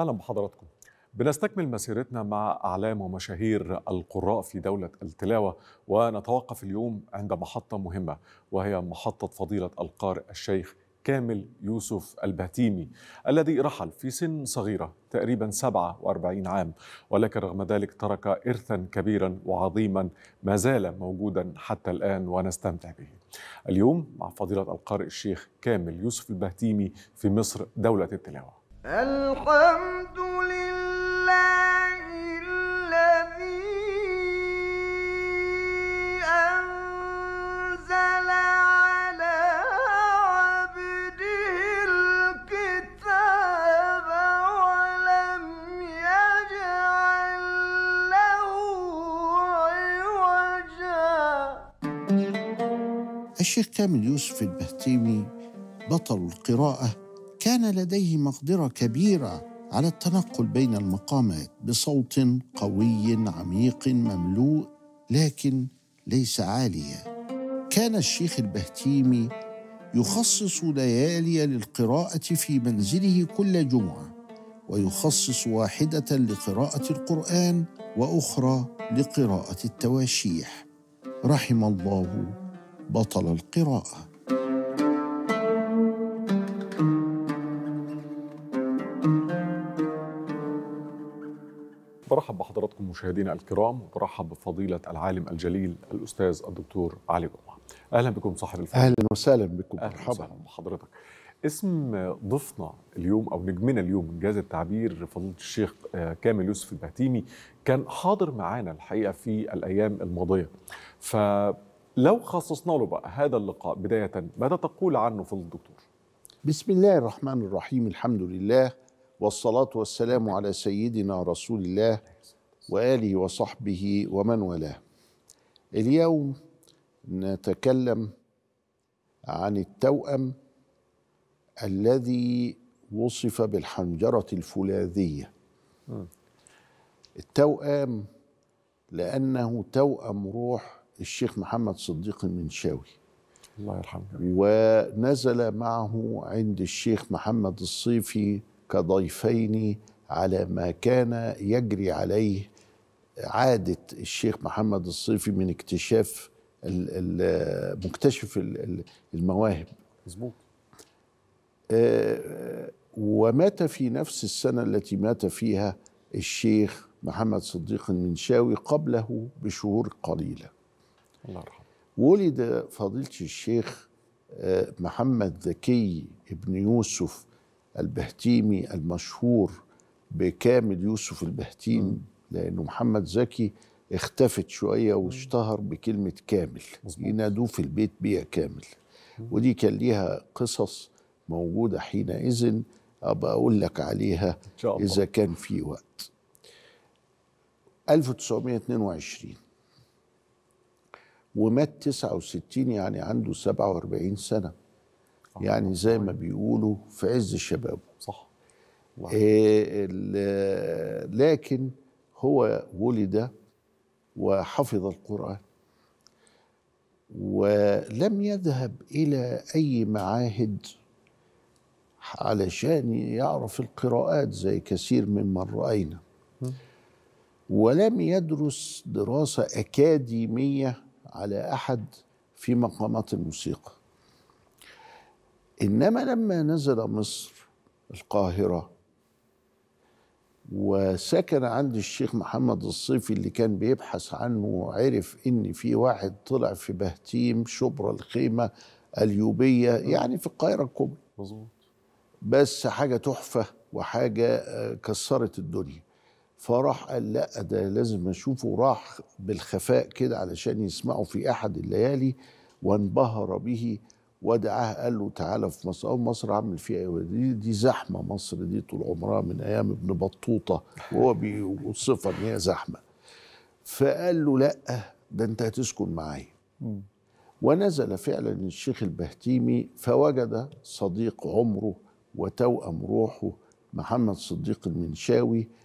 أهلا بحضراتكم بنستكمل مسيرتنا مع أعلام ومشاهير القراء في دولة التلاوة ونتوقف اليوم عند محطة مهمة وهي محطة فضيلة القارئ الشيخ كامل يوسف البهتيمي الذي رحل في سن صغيرة تقريبا 47 عام ولكن رغم ذلك ترك إرثا كبيرا وعظيما ما زال موجودا حتى الآن ونستمتع به اليوم مع فضيلة القارئ الشيخ كامل يوسف البهتيمي في مصر دولة التلاوة الشيخ كامل يوسف البهتيمي بطل القراءة كان لديه مقدرة كبيرة على التنقل بين المقامات بصوت قوي عميق مملوء لكن ليس عاليا كان الشيخ البهتيمي يخصص ليالي للقراءة في منزله كل جمعة ويخصص واحدة لقراءة القرآن وأخرى لقراءة التواشيح رحم الله بطل القراءه برحب بحضراتكم مشاهدينا الكرام وبرحب بفضيلة العالم الجليل الأستاذ الدكتور علي جمعة أهلا بكم صاحب الفضل أهلا وسهلا بكم أهلا مرحبا بحضرتك اسم ضيفنا اليوم أو نجمنا اليوم من جهاز التعبير فضيلة الشيخ آه، كامل يوسف البهتيمي كان حاضر معانا الحقيقة في الأيام الماضية ف لو خصصنا له بقى هذا اللقاء بداية ماذا تقول عنه في الدكتور؟ بسم الله الرحمن الرحيم الحمد لله والصلاة والسلام على سيدنا رسول الله وآله وصحبه ومن والاه اليوم نتكلم عن التوأم الذي وصف بالحنجرة الفولاذية التوأم لأنه توأم روح الشيخ محمد صديق المنشاوي الله يرحمه ونزل معه عند الشيخ محمد الصيفي كضيفين على ما كان يجري عليه عادة الشيخ محمد الصيفي من اكتشاف مكتشف المواهب مظبوط آه، ومات في نفس السنة التي مات فيها الشيخ محمد صديق المنشاوي قبله بشهور قليله الله ولد فضيلة الشيخ آه، محمد زكي ابن يوسف البهتيمي المشهور بكامل يوسف البهتيمي لأنه محمد زكي اختفت شوية واشتهر بكلمة كامل ينادوه في البيت بيا كامل ودي كان ليها قصص موجودة حينئذ أبقى أقول لك عليها إن شاء الله. إذا كان في وقت 1922 ومات 69 يعني عنده 47 سنة يعني زي ما بيقولوا في عز شبابه صح آه، الله. لكن هو ولد وحفظ القرآن ولم يذهب إلى أي معاهد علشان يعرف القراءات زي كثير ممن رأينا ولم يدرس دراسة أكاديمية على احد في مقامات الموسيقى انما لما نزل مصر القاهره وسكن عند الشيخ محمد الصيفي اللي كان بيبحث عنه وعرف ان في واحد طلع في بهتيم شبرا الخيمه اليوبيه يعني في القاهره الكبرى مظبوط بس حاجه تحفه وحاجه آه، كسرت الدنيا فراح قال لا ده لازم اشوفه راح بالخفاء كده علشان يسمعه في احد الليالي وانبهر به ودعاه قال له تعالى في مصر أو مصر عامل فيها ايه دي, دي زحمه مصر دي طول عمرها من ايام ابن بطوطه وهو بيوصفها ان هي زحمه فقال له لا ده انت هتسكن معايا ونزل فعلا الشيخ البهتيمي فوجد صديق عمره وتوأم روحه محمد صديق المنشاوي